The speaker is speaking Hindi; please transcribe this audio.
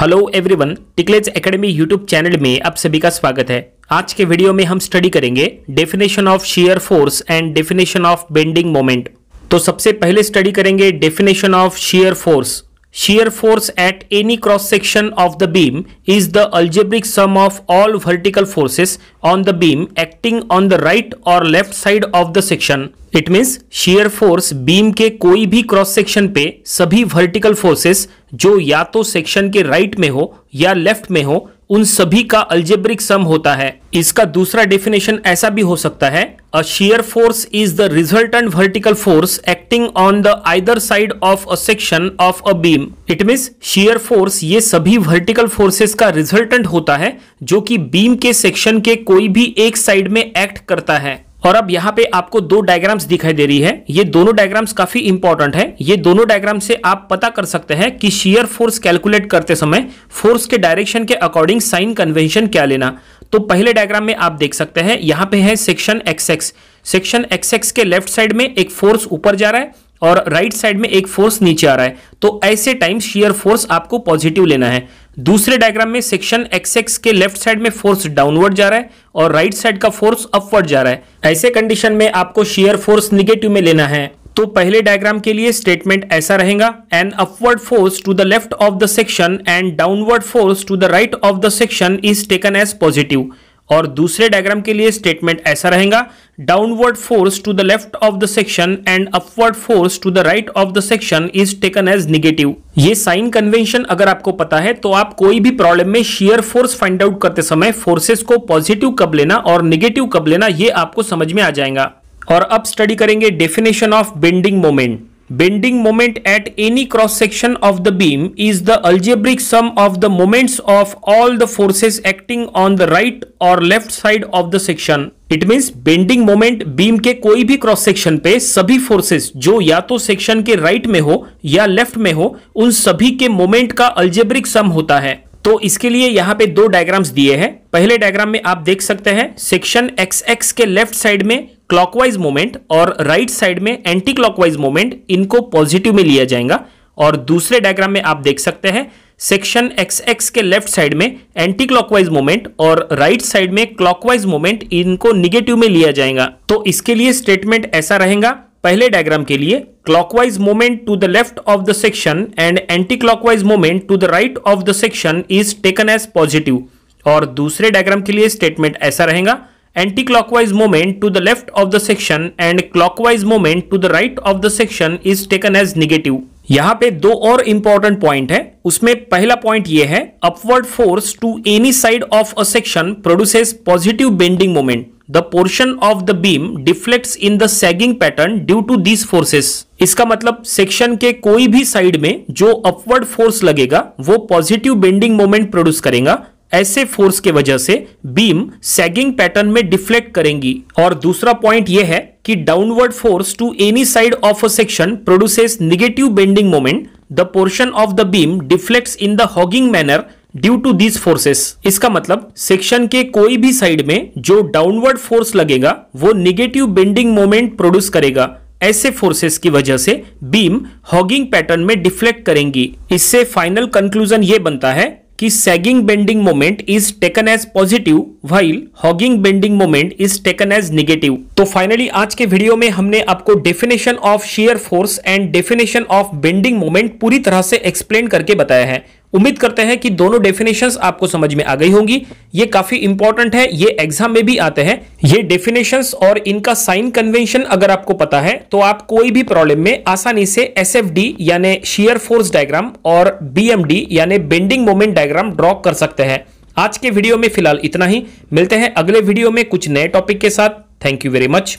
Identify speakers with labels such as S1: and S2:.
S1: हेलो एवरीवन टिकलेज एकेडमी यूट्यूब चैनल में आप सभी का स्वागत है आज के वीडियो में हम स्टडी करेंगे definition of shear force and definition of bending moment तो सबसे पहले स्टडी करेंगे definition of shear force shear force at any cross section of the beam is the algebraic sum of all vertical forces on the beam acting on the right or left side of the section it means shear force beam के कोई भी क्रॉस सेक्शन पे सभी वर्टिकल फोर्सेस जो या तो सेक्शन के राइट right में हो या लेफ्ट में हो उन सभी का अल्जेब्रिक सम होता है इसका दूसरा डेफिनेशन ऐसा भी हो सकता है a shear force is the resultant vertical force acting on the either side of a section of a beam it mean shear force ये सभी वर्टिकल फोर्सेस का रिजल्टेंट होता है जो कि बीम के सेक्शन के कोई भी एक साइड में एक्ट करता है और अब यहाँ पे आपको दो डायग्राम्स दिखाई दे रही है ये दोनों डायग्राम्स काफी इंपॉर्टेंट है ये दोनों डायग्राम से आप पता कर सकते हैं कि शियर फोर्स कैलकुलेट करते समय फोर्स के डायरेक्शन के अकॉर्डिंग साइन कन्वेंशन क्या लेना तो पहले डायग्राम में आप देख सकते हैं यहाँ पे है section X X section X X के लेफ्ट साइड में एक फोर्स ऊपर जा रहा है और राइट right साइड में एक फोर्स नीचे आ रहा है तो ऐसे टाइम शेयर फोर्स आपको पॉजिटिव लेना है दूसरे डायग्राम में सेक्शन एक्सएक्स के लेफ्ट साइड में फोर्स डाउनवर्ड जा रहा है और राइट right साइड का फोर्स अपवर्ड जा रहा है ऐसे कंडीशन में आपको शेयर फोर्स निगेटिव में लेना है तो पहले डायग्राम के लिए स्टेटमेंट ऐसा रहेगा an upward force to the left of the section and downward force to the right of the section is taken as positive और दूसरे डायग्राम के लिए स्टेटमेंट ऐसा रहेगा downward force to the left of the section and upward force to the right of the section is taken as negative ये साइन कन्वेंशन अगर आपको पता है तो आप कोई भी प्रॉब्लम में शेयर फोर्स फाइंड आउट करते समय फोर्सेस को पॉजिटिव कब लेना और निगेटिव कब लेना ये आपको समझ में आ जाएगा और अब स्टडी करेंगे definition of bending moment bending moment at any cross section of the beam is the algebraic sum of the moments of all the forces acting on the right or left side of the section it means bending moment beam के कोई भी क्रॉस सेक्शन पे सभी फोर्सेस जो या तो सेक्शन के राइट right में हो या लेफ्ट में हो उन सभी के मोमेंट का अल्जेब्रिक सम होता है तो इसके लिए यहाँ पे दो डायग्राम्स दिए हैं पहले डायग्राम में आप देख सकते हैं सेक्शन एक्स एक्स के लेफ्ट साइड में क्लॉकवाइज मोमेंट और राइट साइड में एंटी क्लॉकवाइज मोमेंट इनको पॉजिटिव में लिया जाएगा और दूसरे डायग्राम में आप देख सकते हैं सेक्शन एक्स एक्स के लेफ्ट साइड में एंटी क्लॉकवाइज मोमेंट और राइट साइड में क्लॉकवाइज मोमेंट इनको निगेटिव में लिया जाएगा तो इसके लिए स्टेटमेंट ऐसा रहेगा पहले डायग्राम के लिए clockwise moment to the left of the section and anti clockwise moment to the right of the section is taken as positive और दूसरे डायग्राम के लिए स्टेटमेंट ऐसा रहेगा anti clockwise moment to the left of the section and clockwise moment to the right of the section is taken as negative यहाँ पे दो और इंपॉर्टेंट पॉइंट है उसमें पहला पॉइंट ये है upward force to any side of a section produces positive bending moment the portion of the beam deflects in the sagging pattern due to these forces इसका मतलब सेक्शन के कोई भी साइड में जो अपवर्ड फोर्स लगेगा वो पॉजिटिव बेंडिंग मोमेंट प्रोड्यूस करेगा ऐसे फोर्स के वजह से बीम सैगिंग पैटर्न में डिफ्लेक्ट करेंगी और दूसरा पॉइंट यह है कि downward force to any side of a section produces negative bending moment the portion of the beam deflect in the hogging manner due to these forces इसका मतलब सेक्शन के कोई भी साइड में जो डाउनवर्ड फोर्स लगेगा वो निगेटिव बेंडिंग मोमेंट प्रोड्यूस करेगा ऐसे फोर्सेस की वजह से बीम हॉगिंग पैटर्न में डिफ्लेक्ट करेंगी इससे फाइनल कंक्लूजन ये बनता है कि sagging bending moment is taken as positive while hogging bending moment is taken as negative तो फाइनली आज के वीडियो में हमने आपको definition of shear force and definition of bending moment पूरी तरह से एक्सप्लेन करके बताया है उम्मीद करते हैं कि दोनों डेफिनेशंस आपको समझ में आ गई होंगी ये काफी इंपॉर्टेंट है ये एग्जाम में भी आते हैं ये डेफिनेशंस और इनका साइन कन्वेंशन अगर आपको पता है तो आप कोई भी प्रॉब्लम में आसानी से एस यानी शियर फोर्स डायग्राम और बीएमडी यानी बेंडिंग मोमेंट डायग्राम ड्रॉ कर सकते हैं आज के वीडियो में फिलहाल इतना ही मिलते हैं अगले वीडियो में कुछ नए टॉपिक के साथ थैंक यू वेरी मच